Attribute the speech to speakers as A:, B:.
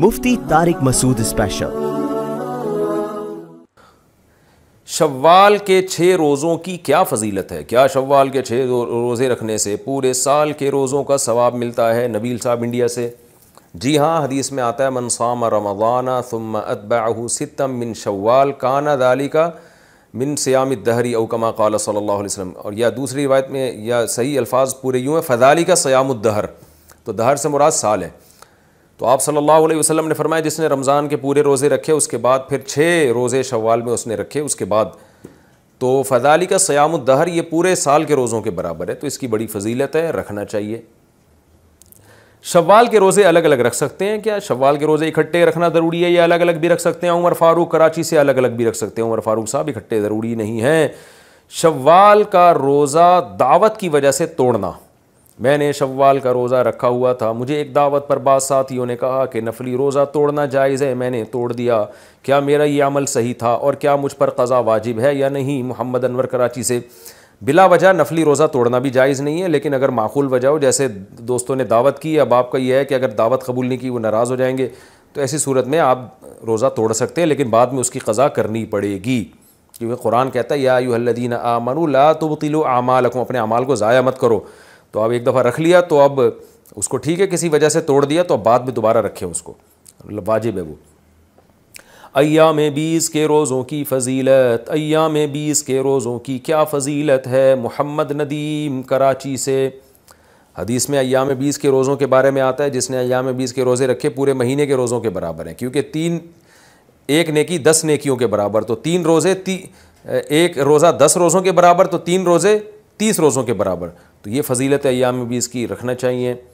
A: मुफ्ती Tariq Masood special शव्वाल के छः रोज़ों की क्या फजीलत है क्या शव्वाल के छः रोज़े रखने से पूरे साल के रोज़ों का सवाब मिलता है नबील साहब इंडिया से जी हाँ हदीस में आता है मनसाम रमदाना सुम अतबाहू सितम मिन शव्वाल काना दाली का मिन सयाम दहरी अवकमा कल सल्ला अलैहि और या दूसरी रिवायत में या सही अल्फाज पूरे यूँ हैं फ़दाली का सयाम दहर तो दहर से मुराद साल है तो आप सल्लल्लाहु अलैहि वसल्लम ने फरमाया जिसने रमज़ान के पूरे रोज़े रखे उसके बाद फिर छः रोज़े शवाल में उसने रखे उसके बाद तो फ़जाली का सयामुद्दहर ये पूरे साल के रोज़ों के बराबर है तो इसकी बड़ी फजीलत है रखना चाहिए शवाल के रोज़े अलग अलग रख सकते हैं क्या शवाल के रोज़े इकट्ठे रखना ज़रूरी है या अलग अलग भी रख सकते हैं उमर फ़ारूक कराची से अलग अलग भी रख सकते हैं उमर फ़ारूक साहब इकट्ठे ज़रूरी नहीं हैं शवाल का रोज़ा दावत की वजह से तोड़ना मैंने शवाल का रोज़ा रखा हुआ था मुझे एक दावत पर बाद साथियों ने कहा कि नफली रोज़ा तोड़ना जायज़ है मैंने तोड़ दिया क्या मेरा ये अमल सही था और क्या मुझ पर कज़ा वाजिब है या नहीं मोहम्मद अनवर कराची से बिला वजह नफली रोज़ा तोड़ना भी जायज़ नहीं है लेकिन अगर माखूल वजह हो जैसे दोस्तों ने दावत की अब आपका यह है कि अगर दावत कबूल नहीं की वो नाराज़ हो जाएंगे तो ऐसी सूरत में आप रोज़ा तोड़ सकते हैं लेकिन बाद में उसकी कज़ा करनी पड़ेगी क्योंकि कुरान कहता है या यूहदीन आमन ला तो तिलो आमाल अपने अमाल को ज़ाया मत करो तो अब एक दफ़ा रख लिया तो अब उसको ठीक है किसी वजह से तोड़ दिया तो अब बाद में दोबारा रखें उसको मतलब वाजिब है वो अयाम बीस के रोज़ों की फ़जीलत अयाम बीस के रोज़ों की क्या फ़जीलत है मोहम्मद नदीम कराची से हदीस में अयाम बीस के रोज़ों के बारे में आता है जिसने अयाम बीस के रोज़े रखे पूरे महीने के रोज़ों के बराबर हैं क्योंकि तीन एक नेकी दस नेकियों के बराबर तो तीन रोज़े ती एक रोज़ा दस रोज़ों के बराबर तो तीन रोज़े तीस रोज़ों के बराबर तो ये फजीलत अयाम भी इसकी रखना चाहिए